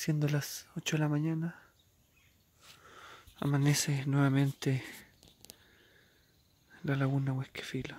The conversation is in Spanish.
siendo las 8 de la mañana, amanece nuevamente la laguna Huesquefilo.